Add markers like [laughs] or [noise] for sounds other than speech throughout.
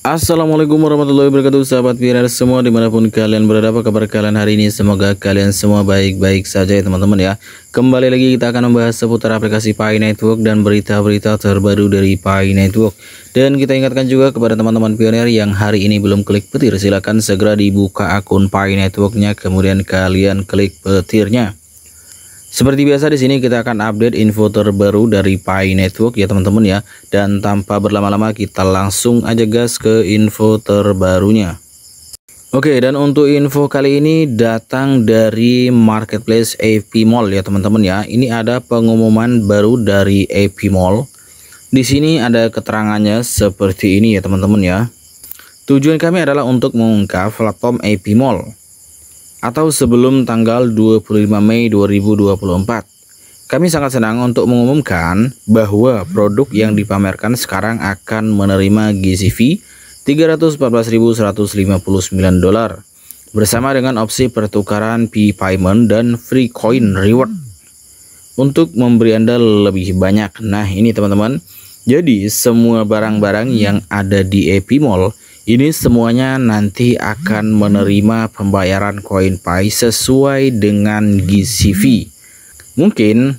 Assalamualaikum warahmatullahi wabarakatuh sahabat viral semua dimanapun kalian berada apa kabar kalian hari ini semoga kalian semua baik-baik saja ya teman-teman ya kembali lagi kita akan membahas seputar aplikasi Pi Network dan berita-berita terbaru dari Pi Network dan kita ingatkan juga kepada teman-teman pioner yang hari ini belum klik petir silahkan segera dibuka akun Pi Networknya kemudian kalian klik petirnya seperti biasa di sini kita akan update info terbaru dari Pi Network ya teman-teman ya. Dan tanpa berlama-lama kita langsung aja gas ke info terbarunya. Oke dan untuk info kali ini datang dari marketplace AP Mall ya teman-teman ya. Ini ada pengumuman baru dari AP Mall. Di sini ada keterangannya seperti ini ya teman-teman ya. Tujuan kami adalah untuk mengungkap platform AP Mall atau sebelum tanggal 25 Mei 2024. Kami sangat senang untuk mengumumkan bahwa produk yang dipamerkan sekarang akan menerima GCV 314.159 dolar bersama dengan opsi pertukaran P payment dan free coin reward untuk memberi Anda lebih banyak. Nah, ini teman-teman. Jadi, semua barang-barang yang ada di EP Mall ini semuanya nanti akan menerima pembayaran koin Pi sesuai dengan GCV. Mungkin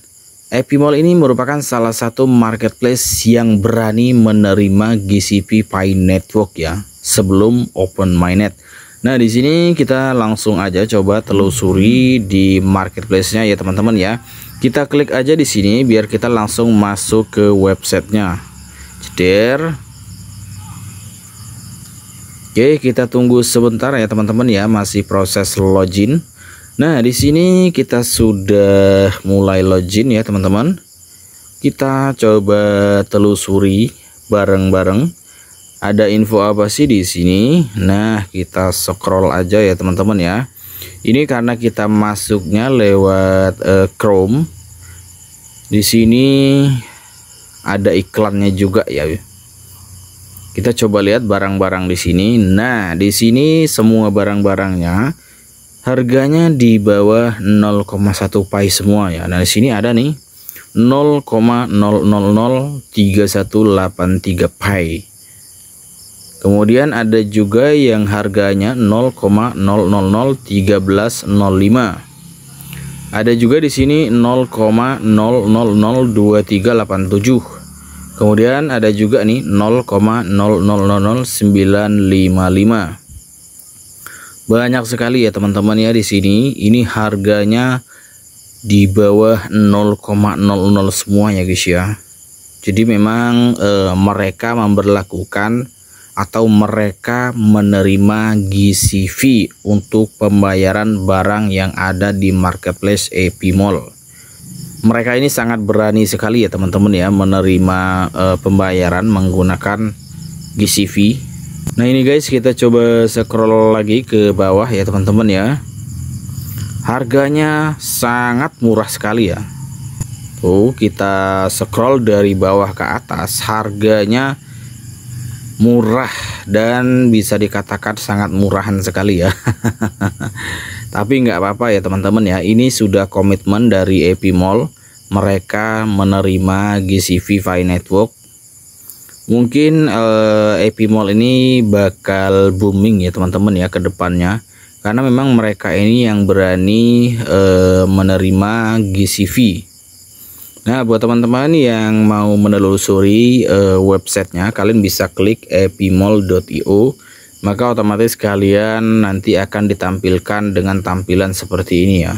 Epimall ini merupakan salah satu marketplace yang berani menerima GCP Pi Network ya sebelum Open Mainnet. Nah di sini kita langsung aja coba telusuri di marketplace-nya ya teman-teman ya. Kita klik aja di sini biar kita langsung masuk ke websitenya. Jeder. Oke, kita tunggu sebentar ya teman-teman ya, masih proses login. Nah, di sini kita sudah mulai login ya teman-teman. Kita coba telusuri bareng-bareng. Ada info apa sih di sini? Nah, kita scroll aja ya teman-teman ya. Ini karena kita masuknya lewat uh, Chrome. Di sini ada iklannya juga ya. Kita coba lihat barang-barang di sini. Nah, di sini semua barang-barangnya harganya di bawah 0,1 pai semua ya. Nah, di sini ada nih 0,0003183 pai. Kemudian ada juga yang harganya 0,0001305. Ada juga di sini 0,0002387. Kemudian ada juga nih 0,000955. Banyak sekali ya teman-teman ya di sini. Ini harganya di bawah 0,00 semua ya guys ya. Jadi memang e, mereka memberlakukan atau mereka menerima GCV untuk pembayaran barang yang ada di marketplace Epimol. Mall mereka ini sangat berani sekali ya teman-teman ya menerima uh, pembayaran menggunakan GCV. Nah ini guys kita coba scroll lagi ke bawah ya teman-teman ya. Harganya sangat murah sekali ya. Tuh kita scroll dari bawah ke atas harganya murah dan bisa dikatakan sangat murahan sekali ya [laughs] tapi nggak apa-apa ya teman-teman ya ini sudah komitmen dari EP Mall mereka menerima GCV Fi Network mungkin eh, EP Mall ini bakal booming ya teman-teman ya ke depannya karena memang mereka ini yang berani eh, menerima GCV Nah, buat teman-teman yang mau menelusuri uh, websitenya, kalian bisa klik epimol.io, maka otomatis kalian nanti akan ditampilkan dengan tampilan seperti ini ya.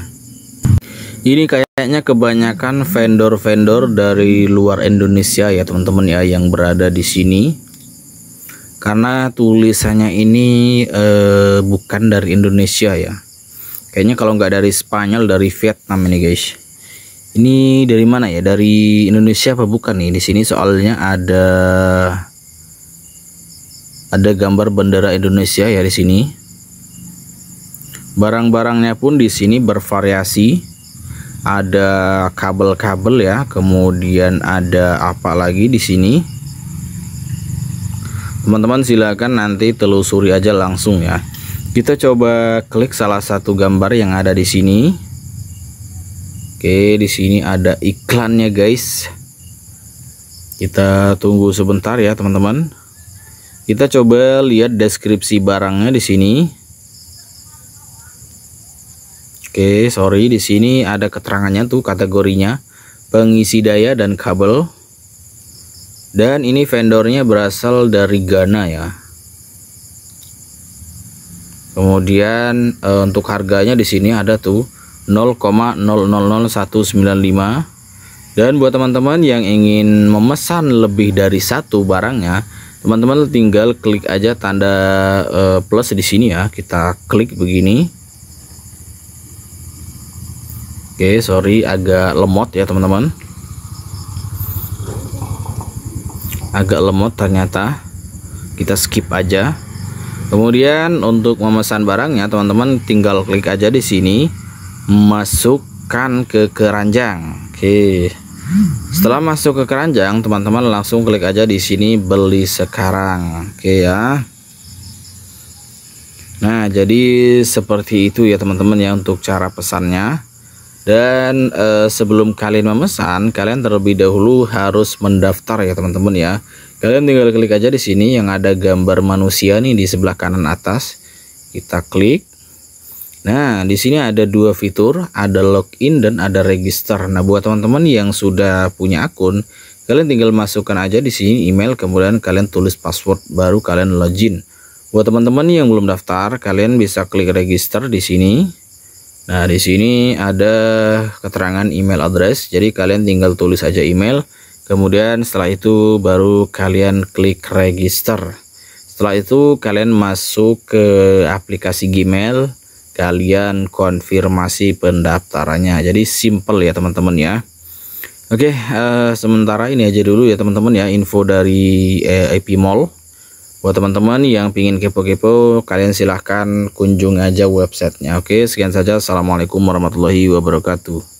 Ini kayaknya kebanyakan vendor-vendor dari luar Indonesia ya teman-teman ya yang berada di sini. Karena tulisannya ini eh, bukan dari Indonesia ya. Kayaknya kalau nggak dari Spanyol dari Vietnam ini guys. Ini dari mana ya? Dari Indonesia apa bukan nih? Di sini soalnya ada ada gambar bendera Indonesia ya di sini. Barang-barangnya pun di sini bervariasi. Ada kabel-kabel ya, kemudian ada apa lagi di sini? Teman-teman silakan nanti telusuri aja langsung ya. Kita coba klik salah satu gambar yang ada di sini. Oke, di sini ada iklannya, guys. Kita tunggu sebentar ya, teman-teman. Kita coba lihat deskripsi barangnya di sini. Oke, sorry, di sini ada keterangannya tuh kategorinya, pengisi daya dan kabel. Dan ini vendornya berasal dari Ghana ya. Kemudian e, untuk harganya di sini ada tuh 0,000195 dan buat teman-teman yang ingin memesan lebih dari satu barangnya teman-teman tinggal klik aja tanda eh, plus di sini ya kita klik begini oke sorry agak lemot ya teman-teman agak lemot ternyata kita skip aja kemudian untuk memesan barangnya teman-teman tinggal klik aja di sini masukkan ke keranjang. Oke. Setelah masuk ke keranjang, teman-teman langsung klik aja di sini beli sekarang. Oke ya. Nah, jadi seperti itu ya teman-teman ya untuk cara pesannya. Dan eh, sebelum kalian memesan, kalian terlebih dahulu harus mendaftar ya teman-teman ya. Kalian tinggal klik aja di sini yang ada gambar manusia nih di sebelah kanan atas. Kita klik. Nah, di sini ada dua fitur, ada login dan ada register. Nah, buat teman-teman yang sudah punya akun, kalian tinggal masukkan aja di sini email, kemudian kalian tulis password, baru kalian login. Buat teman-teman yang belum daftar, kalian bisa klik register di sini. Nah, di sini ada keterangan email address, jadi kalian tinggal tulis aja email, kemudian setelah itu baru kalian klik register. Setelah itu, kalian masuk ke aplikasi Gmail kalian konfirmasi pendaftarannya jadi simple ya teman-teman ya Oke uh, sementara ini aja dulu ya teman-teman ya info dari eh, IP Mall buat teman-teman yang pingin kepo-kepo kalian silahkan kunjung aja websitenya Oke sekian saja Assalamualaikum warahmatullahi wabarakatuh